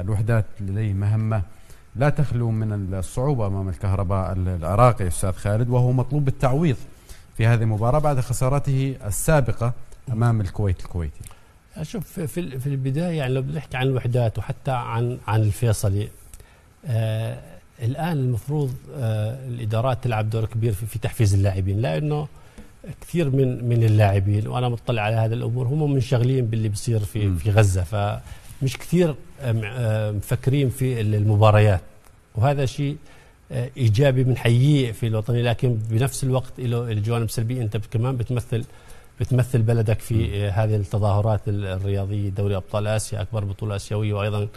الوحدات لديه مهمة لا تخلو من الصعوبة أمام الكهرباء العراقي أستاذ خالد وهو مطلوب التعويض في هذه المباراة بعد خسارته السابقة أمام الكويت الكويتي شوف في في البدايه يعني لو بنحكي عن الوحدات وحتى عن عن الفيصلي آه الان المفروض آه الادارات تلعب دور كبير في, في تحفيز اللاعبين لانه كثير من من اللاعبين وانا مطلع على هذه الامور هم منشغلين باللي بصير في م. في غزه ف مش كثير مفكرين في المباريات وهذا شيء آه، ايجابي بنحييه في الوطنيه لكن بنفس الوقت له الجوانب سلبيه انت كمان بتمثل بتمثل بلدك في آه، هذه التظاهرات الرياضيه دوري ابطال اسيا اكبر بطوله اسيويه وايضا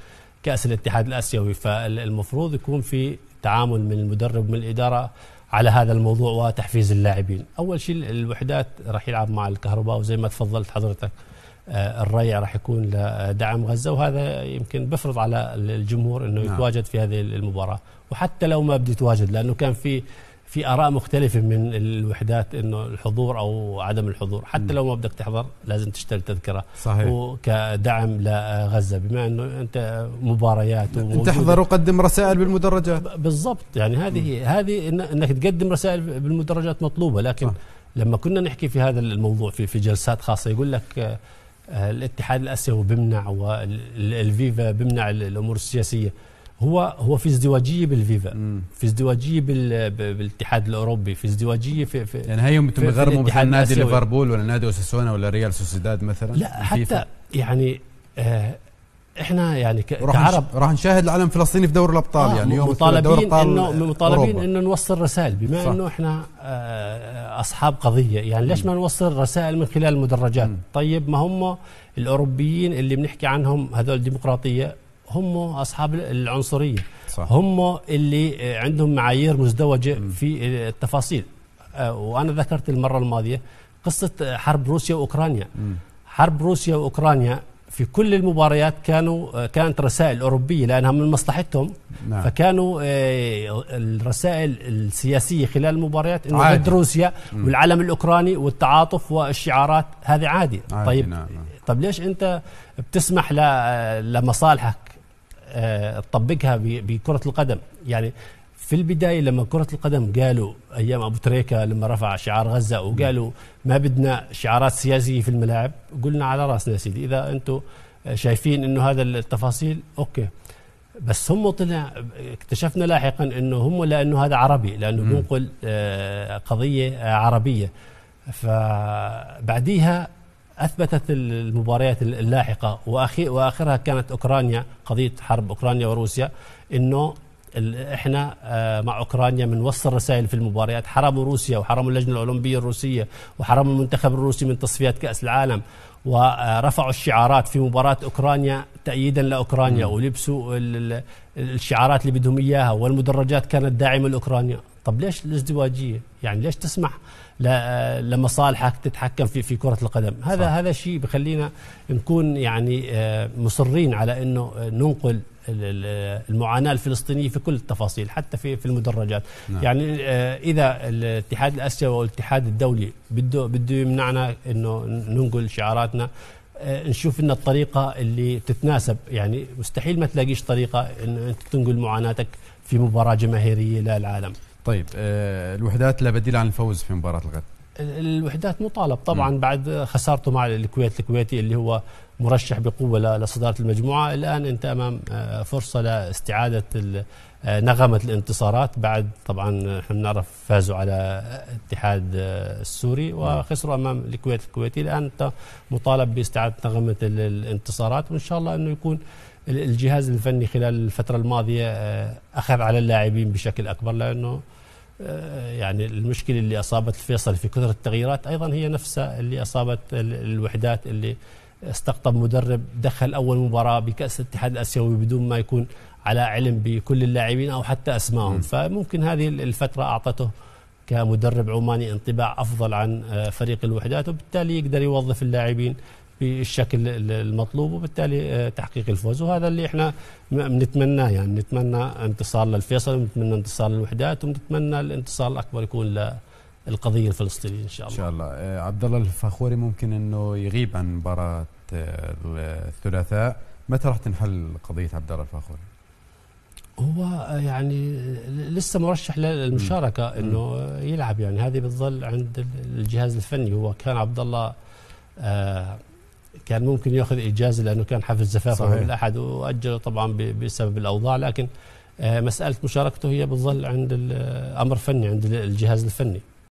كاس الاتحاد الاسيوي فالمفروض يكون في تعامل من المدرب ومن الاداره على هذا الموضوع وتحفيز اللاعبين اول شيء الوحدات راح يلعب مع الكهرباء وزي ما تفضلت حضرتك آه، الريع راح يكون لدعم غزه وهذا يمكن بفرض على الجمهور انه نعم. يتواجد في هذه المباراه وحتى لو ما بده يتواجد لانه كان في في اراء مختلفه من الوحدات انه الحضور او عدم الحضور حتى نعم. لو ما بدك تحضر لازم تشتري تذكره صحيح وكدعم لغزه بما انه انت مباريات تحضر وقدم رسائل بالمدرجات بالضبط يعني هذه م. هذه انك تقدم رسائل بالمدرجات مطلوبه لكن صح. لما كنا نحكي في هذا الموضوع في في جلسات خاصه يقول لك الاتحاد الاسيوي بمنع والفيفا بمنع الامور السياسيه هو هو في ازدواجيه بالفيفا في ازدواجيه بالاتحاد الاوروبي في ازدواجيه في, في يعني هي انتم بتغرموا مثلا نادي ليفربول ولا نادي اوساسونا ولا ريال سوسيداد مثلا لا حتى يعني آه احنا يعني كعرب راح نشاهد العلم الفلسطيني في دوري الابطال آه يعني يوم مطالبين انه مطالبين انه نوصل رسائل بما انه احنا آه، آه، اصحاب قضيه يعني ليش ما نوصل رسائل من خلال المدرجات م. طيب ما هم الاوروبيين اللي بنحكي عنهم هذول ديمقراطيه هم اصحاب العنصريه صح. هم اللي آه، عندهم معايير مزدوجه م. في التفاصيل وانا ذكرت المره الماضيه قصه حرب روسيا واوكرانيا م. حرب روسيا واوكرانيا في كل المباريات كانوا كانت رسائل أوروبية لأنها من مصلحتهم نعم. فكانوا آه، الرسائل السياسية خلال المباريات إنه ضد روسيا والعلم الأوكراني والتعاطف والشعارات هذه عادي, عادي نعم، طيب نعم. طب ليش أنت بتسمح لمصالحك آه، تطبقها بكرة القدم يعني في البداية لما كرة القدم قالوا أيام أبو تريكة لما رفع شعار غزة وقالوا ما بدنا شعارات سياسية في الملاعب قلنا على رأسنا سيدي إذا أنتم شايفين أنه هذا التفاصيل أوكي بس هم طلع اكتشفنا لاحقا أنه هم لأنه هذا عربي لأنه بينقل آه، قضية آه، عربية فبعديها اثبتت المباريات اللاحقه واخرها كانت اوكرانيا قضيه حرب اوكرانيا وروسيا انه احنا آه، مع اوكرانيا بنوصل رسائل في المباريات حرموا روسيا وحرموا اللجنه الاولمبيه الروسيه وحرموا المنتخب الروسي من تصفيات كاس العالم ورفعوا الشعارات في مباراه اوكرانيا تأييدا لاوكرانيا م. ولبسوا الشعارات اللي بدهم اياها والمدرجات كانت داعمه لاوكرانيا طب ليش الازدواجيه يعني ليش تسمح لمصالحك تتحكم في في كره القدم هذا صح. هذا شيء بخلينا نكون يعني آه، مصرين على انه ننقل المعاناه الفلسطينيه في كل التفاصيل حتى في في المدرجات نعم. يعني آه، اذا الاتحاد الاسيوي والاتحاد الدولي بده بده يمنعنا انه ننقل شعاراتنا آه، نشوف ان الطريقه اللي تتناسب يعني مستحيل ما تلاقيش طريقه ان انت تنقل معاناتك في مباراه جماهيريه للعالم طيب آه، الوحدات لا بديل عن الفوز في مباراه الغد الوحدات مطالب طبعا بعد خسارته مع الكويت الكويتي اللي هو مرشح بقوه لصداره المجموعه الان انت امام آه، فرصه لاستعاده آه، نغمه الانتصارات بعد طبعا احنا بنعرف فازوا على الاتحاد آه، السوري نعم. وخسروا امام الكويت الكويتي الان انت مطالب باستعاده نغمه الانتصارات وان شاء الله انه يكون الجهاز الفني خلال الفتره الماضيه اخذ على اللاعبين بشكل اكبر لانه آه، يعني المشكلة اللي أصابت الفيصل في كثرة التغييرات أيضا هي نفسها اللي أصابت الوحدات اللي استقطب مدرب دخل أول مباراة بكأس الاتحاد الآسيوي بدون ما يكون على علم بكل اللاعبين أو حتى أسمائهم فممكن هذه الفترة أعطته كمدرب عماني انطباع أفضل عن آه، فريق الوحدات وبالتالي يقدر يوظف اللاعبين بالشكل المطلوب وبالتالي آه، تحقيق الفوز وهذا اللي احنا بنتمناه يعني نتمنى انتصار للفيصل ونتمنى انتصار للوحدات ونتمنى الانتصار الاكبر يكون للقضيه الفلسطينيه ان شاء الله ان شاء الله آه، عبد الله الفخوري ممكن انه يغيب عن مباراه آه، الثلاثاء متى راح تنحل قضيه عبد الله الفخوري هو يعني لسه مرشح للمشاركه انه يلعب يعني هذه بتظل عند الجهاز الفني هو كان عبد الله آه كان ممكن ياخذ اجازه لانه كان حفل زفافه يوم الاحد واجله طبعا بسبب الاوضاع لكن آه، مساله مشاركته هي بتظل عند الامر آه، فني عند الجهاز الفني